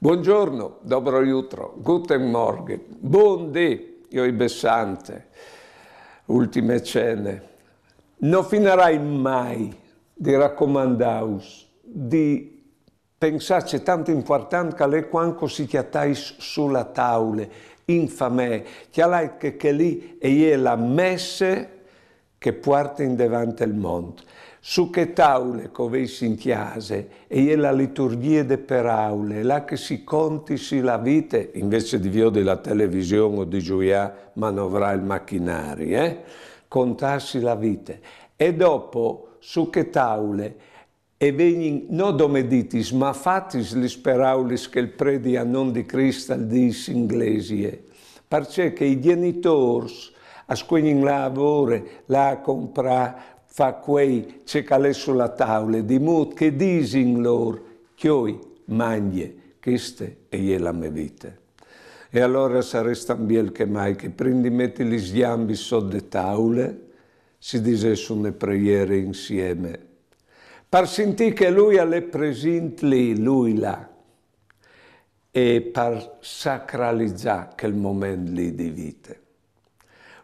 Buongiorno, dobro jutro, guten morgen, buon dì, io i Bessante, ultime cene. Non finirai mai di raccomandaus, di pensarci tanto importante che le quando si chiattais sulla tavola, infame, famè, che lei che, che lì e la messe che porta in davanti al monte, su che taule covei in chiase, e è la liturgia de per aule, là che si contisi la vita, invece di vio della televisione o di gioia manovrà il macchinario, eh? contarsi la vita. E dopo, su che taule, e vegni non domeditis, ma fatis gli speraulis che il predi a non di cristal dissi inglesie, eh? perché i genitori a ascognin la avore, la compra, fa quei ce calè sulla tavola, di mut che disin loro, chioi mangie, queste e la mia vita. E allora sarestan biel che mai che prendi metti gli sgambi sotto tavole, si su una preghiera insieme. Par sentì che lui alle presentli, lui là, e par sacralizzà quel momento lì di vita.